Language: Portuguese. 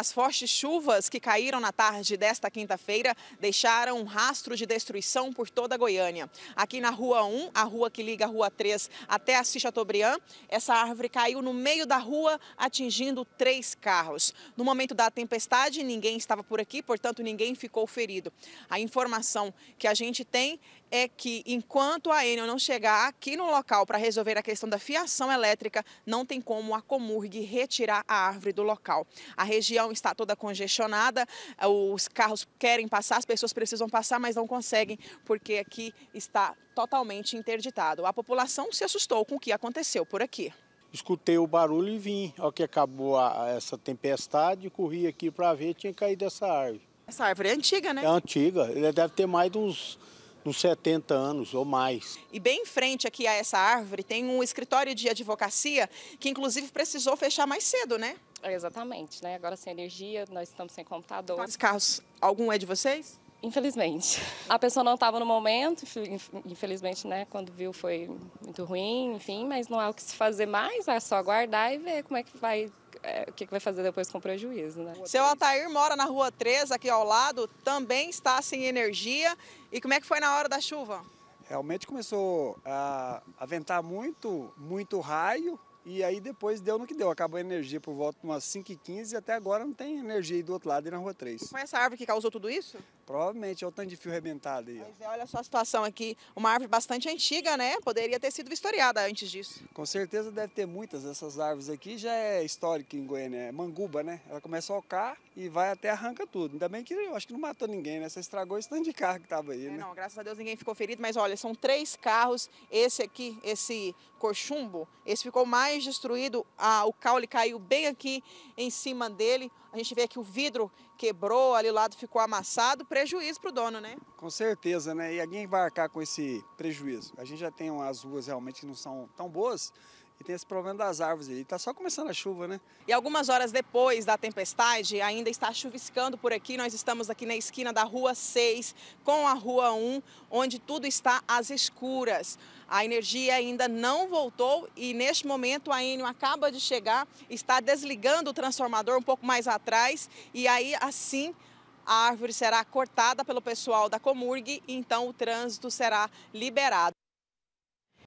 As fortes chuvas que caíram na tarde desta quinta-feira deixaram um rastro de destruição por toda a Goiânia. Aqui na Rua 1, a rua que liga a Rua 3 até a Chateaubriand, essa árvore caiu no meio da rua, atingindo três carros. No momento da tempestade, ninguém estava por aqui, portanto, ninguém ficou ferido. A informação que a gente tem é que enquanto a Enel não chegar aqui no local para resolver a questão da fiação elétrica, não tem como a Comurg retirar a árvore do local. A região está toda congestionada, os carros querem passar, as pessoas precisam passar, mas não conseguem, porque aqui está totalmente interditado. A população se assustou com o que aconteceu por aqui. Escutei o barulho e vim. Ao que acabou a, essa tempestade, corri aqui para ver, tinha caído essa árvore. Essa árvore é antiga, né? É antiga, ela deve ter mais de uns uns 70 anos ou mais. E bem em frente aqui a essa árvore tem um escritório de advocacia que inclusive precisou fechar mais cedo, né? exatamente, né? Agora sem energia, nós estamos sem computador. Quantos carros? Algum é de vocês? Infelizmente. A pessoa não estava no momento, infelizmente, né? Quando viu foi muito ruim, enfim, mas não há o que se fazer mais, é só aguardar e ver como é que vai é, o que vai fazer depois com o prejuízo, né? Seu Altair mora na Rua 3, aqui ao lado, também está sem energia. E como é que foi na hora da chuva? Realmente começou a, aventar ventar muito, muito raio, e aí depois deu no que deu. Acabou a energia por volta de umas 5h15 e até agora não tem energia aí do outro lado e na Rua 3. Foi essa árvore que causou tudo isso? Provavelmente, olha o tanto de fio arrebentado aí. Mas é, olha só a situação aqui. Uma árvore bastante antiga, né? Poderia ter sido vistoriada antes disso. Com certeza deve ter muitas. Essas árvores aqui já é histórico em Goiânia. É manguba, né? Ela começa a ocar e vai até arranca tudo. Ainda bem que eu acho que não matou ninguém, né? Você estragou esse tanto de carro que estava aí, é, né? Não, graças a Deus ninguém ficou ferido. Mas olha, são três carros. Esse aqui, esse cochumbo, esse ficou mais destruído. Ah, o caule caiu bem aqui em cima dele. A gente vê que o vidro quebrou, ali o lado ficou amassado prejuízo para o dono, né? Com certeza, né? E alguém vai arcar com esse prejuízo. A gente já tem umas ruas realmente que não são tão boas e tem esse problema das árvores aí. Está só começando a chuva, né? E algumas horas depois da tempestade, ainda está chuviscando por aqui. Nós estamos aqui na esquina da Rua 6 com a Rua 1, onde tudo está às escuras. A energia ainda não voltou e neste momento a Enio acaba de chegar, está desligando o transformador um pouco mais atrás e aí assim a árvore será cortada pelo pessoal da Comurg e então o trânsito será liberado.